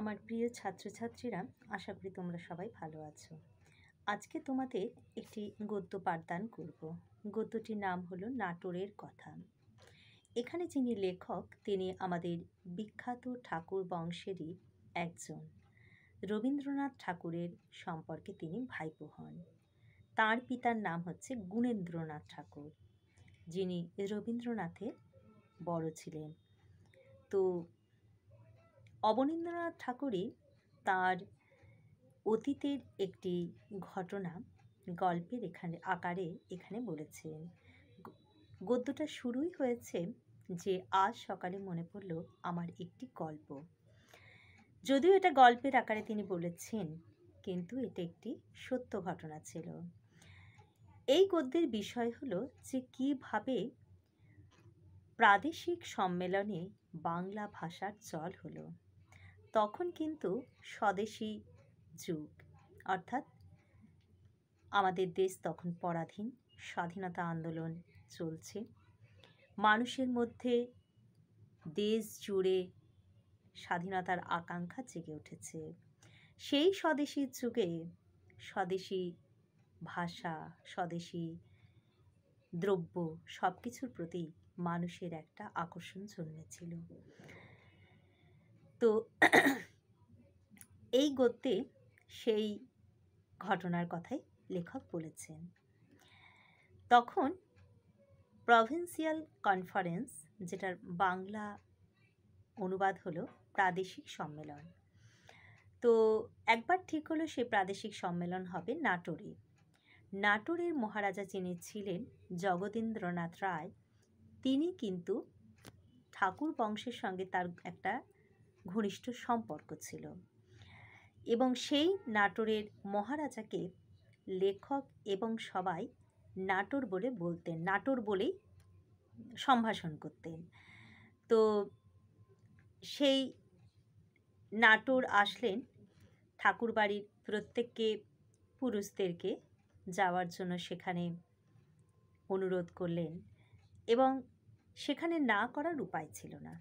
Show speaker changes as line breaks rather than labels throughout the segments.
আমার প্রিয় ছাত্রছাত্রীরা আশা করি তোমরা সবাই ভালো আছো আজকে তোমাদের একটি গদ্য পাঠদান করব গদ্যটির নাম হলো নাটোরের কথা এখানে যিনি লেখক তিনি আমাদের বিখ্যাত ঠাকুর বংশেরই একজন রবীন্দ্রনাথ ঠাকুরের সম্পর্কে তিনি ভাইপো হন তার পিতার নাম হচ্ছে গুণেন্দ্রনাথ ঠাকুর যিনি রবীন্দ্রনাথের বড় ছিলেন তো অবনীন্দ্রনাথ ঠাকুরই তার অতীতের একটি ঘটনা গল্পের এখানে আকারে এখানে বলেছেন গদ্যটা শুরুই হয়েছে যে আজ সকালে মনে পড়ল আমার একটি গল্প যদিও এটা গল্পের আকারে তিনি বলেছেন কিন্তু এটা একটি সত্য ঘটনা ছিল এই গদ্যের বিষয় হলো যে কিভাবে প্রাদেশিক সম্মেলনে বাংলা ভাষার চল হলো তখন কিন্তু স্বদেশী যুগ অর্থাৎ আমাদের দেশ তখন পরাধীন স্বাধীনতা আন্দোলন চলছে মানুষের মধ্যে দেশ জুড়ে স্বাধীনতার আকাঙ্ক্ষা জেগে উঠেছে সেই স্বদেশী যুগে স্বদেশী ভাষা স্বদেশী দ্রব্য সব কিছুর প্রতি মানুষের একটা আকর্ষণ জন্মেছিল তো এই গদ্যে সেই ঘটনার কথাই লেখক বলেছেন তখন প্রভিন্সিয়াল কনফারেন্স যেটার বাংলা অনুবাদ হলো প্রাদেশিক সম্মেলন তো একবার ঠিক হলো সে প্রাদেশিক সম্মেলন হবে নাটোরে নাটোরের মহারাজা যিনি ছিলেন জগদীন্দ্রনাথ রায় তিনি কিন্তু ঠাকুর বংশের সঙ্গে তার একটা ঘনিষ্ঠ সম্পর্ক ছিল এবং সেই নাটোরের মহারাজাকে লেখক এবং সবাই নাটোর বলে বলতেন নাটোর বলেই সম্ভাষণ করতেন তো সেই নাটোর আসলেন ঠাকুরবাড়ির প্রত্যেককে পুরুষদেরকে যাওয়ার জন্য সেখানে অনুরোধ করলেন এবং সেখানে না করার উপায় ছিল না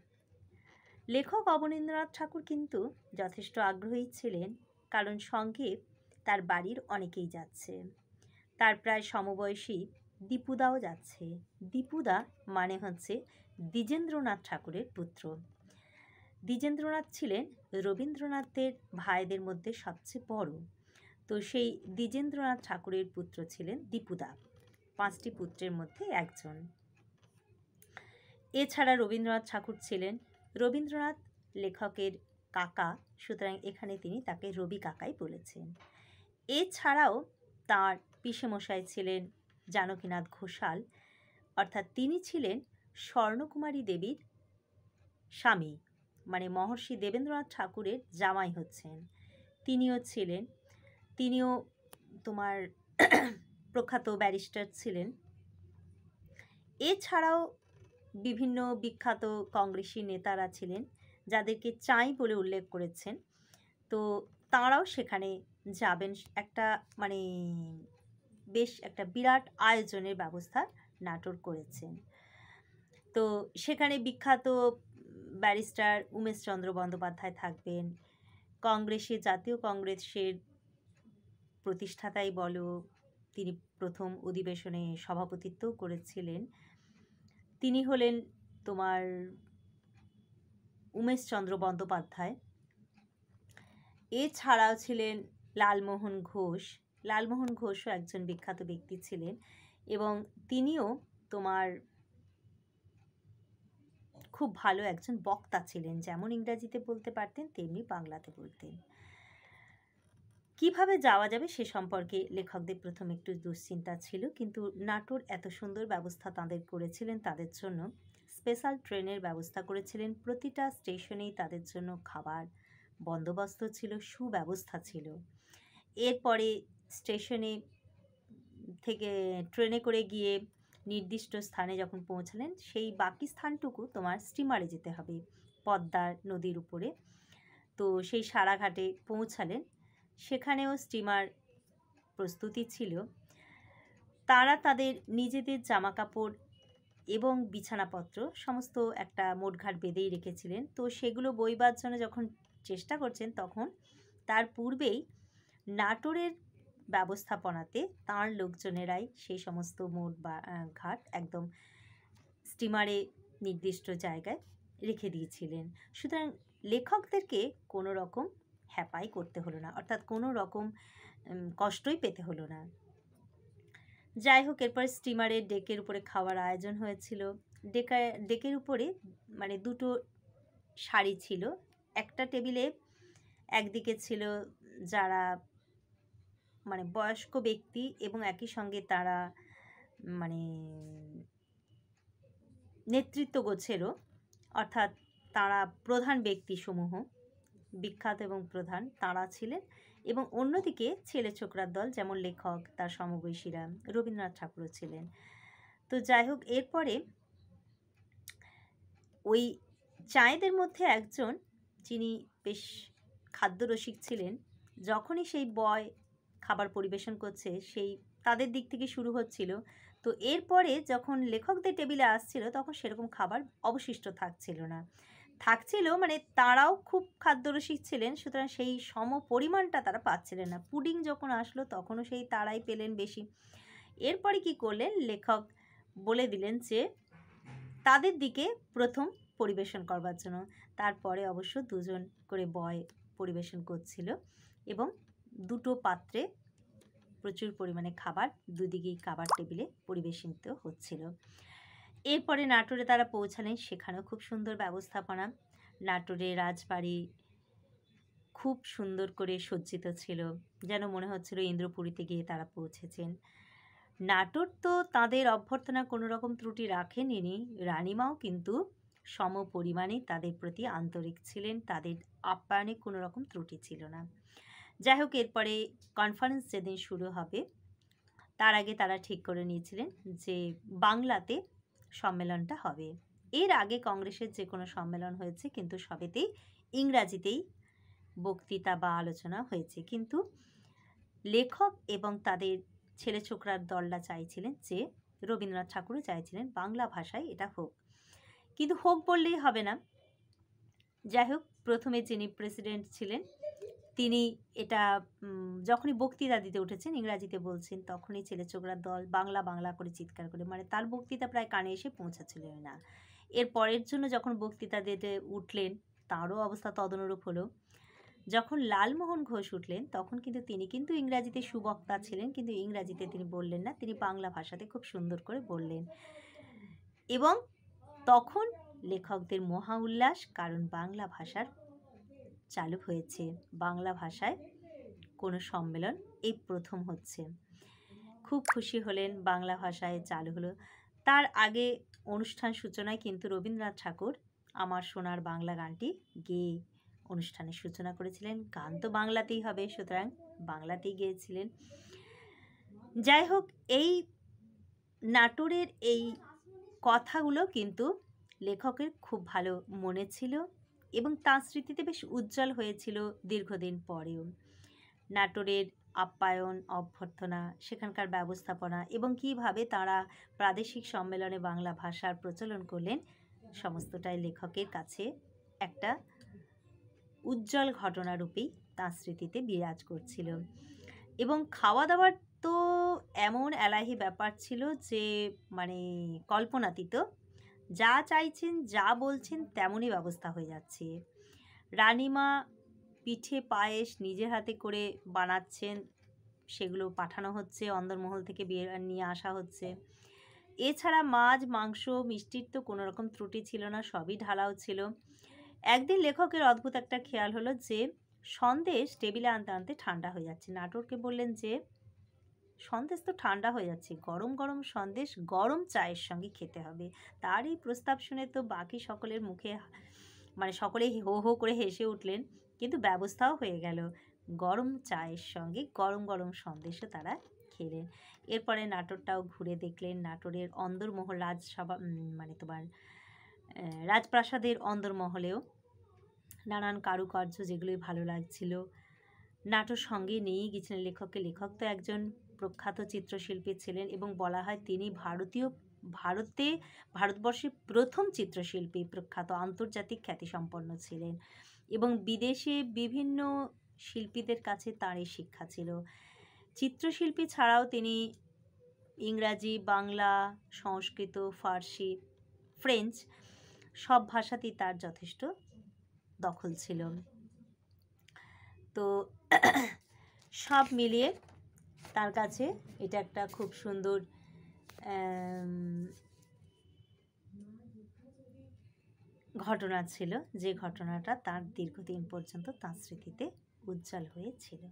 লেখক অবনীন্দ্রনাথ ঠাকুর কিন্তু যথেষ্ট আগ্রহী ছিলেন কারণ সঙ্গে তার বাড়ির অনেকেই যাচ্ছে তার প্রায় সমবয়সী দীপুদাও যাচ্ছে দীপুদা মানে হচ্ছে দ্বিজেন্দ্রনাথ ঠাকুরের পুত্র দ্বিজেন্দ্রনাথ ছিলেন রবীন্দ্রনাথের ভাইদের মধ্যে সবচেয়ে বড় তো সেই দ্বিজেন্দ্রনাথ ঠাকুরের পুত্র ছিলেন দীপুদা পাঁচটি পুত্রের মধ্যে একজন এছাড়া রবীন্দ্রনাথ ঠাকুর ছিলেন রবীন্দ্রনাথ লেখকের কাকা সুতরাং এখানে তিনি তাকে রবি কাকাই বলেছেন এছাড়াও তার পিসেমশাই ছিলেন জানকীনাথ ঘোষাল অর্থাৎ তিনি ছিলেন স্বর্ণকুমারী দেবীর স্বামী মানে মহর্ষি দেবেন্দ্রনাথ ঠাকুরের জামাই হচ্ছেন তিনিও ছিলেন তিনিও তোমার প্রখ্যাত ব্যারিস্টার ছিলেন এছাড়াও বিভিন্ন বিখ্যাত কংগ্রেসী নেতারা ছিলেন যাদেরকে চাই বলে উল্লেখ করেছেন তো তাঁরাও সেখানে যাবেন একটা মানে বেশ একটা বিরাট আয়োজনের ব্যবস্থা নাটোর করেছেন তো সেখানে বিখ্যাত ব্যারিস্টার উমেশচন্দ্র বন্দ্যোপাধ্যায় থাকবেন কংগ্রেসে জাতীয় কংগ্রেসের প্রতিষ্ঠাতাই বলো তিনি প্রথম অধিবেশনে সভাপতিত্বও করেছিলেন তিনি হলেন তোমার উমেশচন্দ্র বন্দ্যোপাধ্যায় এছাড়াও ছিলেন লালমোহন ঘোষ লালমোহন ঘোষও একজন বিখ্যাত ব্যক্তি ছিলেন এবং তিনিও তোমার খুব ভালো একজন বক্তা ছিলেন যেমন ইংরাজিতে বলতে পারতেন তেমনি বাংলাতে বলতেন কিভাবে যাওয়া যাবে সে সম্পর্কে লেখকদের প্রথম একটু দুশ্চিন্তা ছিল কিন্তু নাটোর এত সুন্দর ব্যবস্থা তাঁদের করেছিলেন তাদের জন্য স্পেশাল ট্রেনের ব্যবস্থা করেছিলেন প্রতিটা স্টেশনেই তাদের জন্য খাবার বন্দোবস্ত ছিল সুব্যবস্থা ছিল এরপরে স্টেশনে থেকে ট্রেনে করে গিয়ে নির্দিষ্ট স্থানে যখন পৌঁছালেন সেই বাকি স্থানটুকু তোমার স্টিমারে যেতে হবে পদ্মার নদীর উপরে তো সেই সারাঘাটে পৌঁছালেন সেখানেও স্টিমার প্রস্তুতি ছিল তারা তাদের নিজেদের জামাকাপড় এবং বিছানাপত্র সমস্ত একটা মোটঘাট বেঁধেই রেখেছিলেন তো সেগুলো বইবার জন্য যখন চেষ্টা করছেন তখন তার পূর্বেই নাটোরের ব্যবস্থাপনাতে তাঁর লোকজনেরাই সেই সমস্ত মোট বা ঘাট একদম স্টিমারে নির্দিষ্ট জায়গায় রেখে দিয়েছিলেন সুতরাং লেখকদেরকে কোনো রকম হ্যাপাই করতে হলো না অর্থাৎ কোনো রকম কষ্টই পেতে হলো না যাই হোক এরপর স্টিমারে ডেকের উপরে খাওয়ার আয়োজন হয়েছিল ডেকা ডেকের উপরে মানে দুটো শাড়ি ছিল একটা টেবিলে একদিকে ছিল যারা মানে বয়স্ক ব্যক্তি এবং একই সঙ্গে তারা মানে নেতৃত্ব গোছেরও অর্থাৎ তারা প্রধান ব্যক্তিসমূহ বিখ্যাত এবং প্রধান তাঁরা ছিলেন এবং অন্যদিকে ছেলে ছোকরার দল যেমন লেখক তার সমবয়সীরা রবীন্দ্রনাথ ঠাকুরও ছিলেন তো যাই হোক এরপরে ওই চায়েদের মধ্যে একজন যিনি বেশ খাদ্যরসিক ছিলেন যখনই সেই বয় খাবার পরিবেশন করছে সেই তাদের দিক থেকে শুরু হচ্ছিল তো এরপরে যখন লেখকদের টেবিলে আসছিল তখন সেরকম খাবার অবশিষ্ট থাকছিল না থাকছিল মানে তারাও খুব খাদ্যরসিক ছিলেন সুতরাং সেই সম পরিমাণটা তারা পাচ্ছিলেন না পুডিং যখন আসলো তখনও সেই তারাই পেলেন বেশি এরপরে কি করলেন লেখক বলে দিলেন যে তাদের দিকে প্রথম পরিবেশন করবার জন্য তারপরে অবশ্য দুজন করে বয় পরিবেশন করছিল এবং দুটো পাত্রে প্রচুর পরিমাণে খাবার দুদিকেই খাবার টেবিলে পরিবেশিত হচ্ছিল এরপরে নাটোরে তারা পৌঁছালেন সেখানেও খুব সুন্দর ব্যবস্থাপনা নাটোরে রাজবাড়ি খুব সুন্দর করে সজ্জিত ছিল যেন মনে হচ্ছিল ইন্দ্রপুরীতে গিয়ে তারা পৌঁছেছেন নাটোর তো তাদের অভ্যর্থনা কোনো রকম ত্রুটি রাখেনি রানিমাও কিন্তু সম পরিমাণে তাদের প্রতি আন্তরিক ছিলেন তাদের আপ্যায়নে কোনো রকম ত্রুটি ছিল না যাই হোক এরপরে কনফারেন্স যেদিন শুরু হবে তার আগে তারা ঠিক করে নিয়েছিলেন যে বাংলাতে সম্মেলনটা হবে এর আগে কংগ্রেসের যে কোনো সম্মেলন হয়েছে কিন্তু সবেতেই ইংরাজিতেই বক্তৃতা বা আলোচনা হয়েছে কিন্তু লেখক এবং তাদের ছেলে ছোকরার দলটা চাইছিলেন যে রবীন্দ্রনাথ ঠাকুরও চাইছিলেন বাংলা ভাষায় এটা হোক কিন্তু হোক বললেই হবে না যাই হোক প্রথমে যিনি প্রেসিডেন্ট ছিলেন তিনি এটা যখনই বক্তৃতা দিতে উঠেছেন ইংরাজিতে বলছেন তখনই চোখরা দল বাংলা বাংলা করে চিৎকার করে মানে তার বক্তৃতা প্রায় কানে এসে পৌঁছাচ্ছিল না এর পরের জন্য যখন বক্তৃতা দিতে উঠলেন তাঁরও অবস্থা তদনুরূপ হলো যখন লালমোহন ঘোষ উঠলেন তখন কিন্তু তিনি কিন্তু ইংরাজিতে সুবক্তা ছিলেন কিন্তু ইংরাজিতে তিনি বললেন না তিনি বাংলা ভাষাতে খুব সুন্দর করে বললেন এবং তখন লেখকদের মহা উল্লাস কারণ বাংলা ভাষার চালু হয়েছে বাংলা ভাষায় কোনো সম্মেলন এই প্রথম হচ্ছে খুব খুশি হলেন বাংলা ভাষায় চালু হলো তার আগে অনুষ্ঠান সূচনায় কিন্তু রবীন্দ্রনাথ ঠাকুর আমার সোনার বাংলা গানটি গেয়ে অনুষ্ঠানের সূচনা করেছিলেন গান তো বাংলাতেই হবে সুতরাং বাংলাতেই গিয়েছিলেন যাই হোক এই নাটোরের এই কথাগুলো কিন্তু লেখকের খুব ভালো মনে ছিল এবং তাঁর স্মৃতিতে বেশ উজ্জ্বল হয়েছিল দীর্ঘদিন পরেও নাটোরের আপ্যায়ন অভ্যর্থনা সেখানকার ব্যবস্থাপনা এবং কিভাবে তারা প্রাদেশিক সম্মেলনে বাংলা ভাষার প্রচলন করলেন সমস্তটাই লেখকের কাছে একটা উজ্জ্বল ঘটনারূপেই তাঁর স্মৃতিতে বিরাজ করছিল এবং খাওয়া দাওয়ার তো এমন এলাহি ব্যাপার ছিল যে মানে কল্পনাতীত যা চাইছেন যা বলছেন তেমনই ব্যবস্থা হয়ে যাচ্ছে রানিমা পিঠে পায়েস নিজের হাতে করে বানাচ্ছেন সেগুলো পাঠানো হচ্ছে অন্দরমহল থেকে বিয়ে নিয়ে আসা হচ্ছে এছাড়া মাছ মাংস মিষ্টির তো কোনো রকম ত্রুটি ছিল না সবই ঢালাও ছিল একদিন লেখকের অদ্ভুত একটা খেয়াল হলো যে সন্দেশ টেবিলে আনতে আনতে ঠান্ডা হয়ে যাচ্ছে নাটোরকে বললেন যে সন্দেশ তো ঠান্ডা হয়ে যাচ্ছে গরম গরম সন্দেশ গরম চায়ের সঙ্গে খেতে হবে তারই প্রস্তাব শুনে তো বাকি সকলের মুখে মানে সকলেই হো হো করে হেসে উঠলেন কিন্তু ব্যবস্থাও হয়ে গেল গরম চায়ের সঙ্গে গরম গরম সন্দেশও তারা খেলেন এরপরে নাটোরটাও ঘুরে দেখলেন নাটোরের অন্দরমহল রাজসভা মানে তোমার রাজপ্রাসাদের অন্দরমহলেও নানান কারুকার্য যেগুলোই ভালো লাগছিল নাটোর সঙ্গে নিয়েই গেছিলেন লেখককে লেখক তো একজন প্রখ্যাত চিত্রশিল্পী ছিলেন এবং বলা হয় তিনি ভারতীয় ভারতে ভারতবর্ষের প্রথম চিত্রশিল্পী প্রখ্যাত আন্তর্জাতিক খ্যাতিসম্পন্ন ছিলেন এবং বিদেশে বিভিন্ন শিল্পীদের কাছে তাঁর এই শিক্ষা ছিল চিত্রশিল্পী ছাড়াও তিনি ইংরাজি বাংলা সংস্কৃত ফার্সি ফ্রেঞ্চ সব ভাষাতেই তার যথেষ্ট দখল ছিল তো সব মিলিয়ে তার কাছে এটা একটা খুব সুন্দর ঘটনা ছিল যে ঘটনাটা তার দীর্ঘদিন পর্যন্ত তাঁর স্মৃতিতে উজ্জ্বল হয়েছিল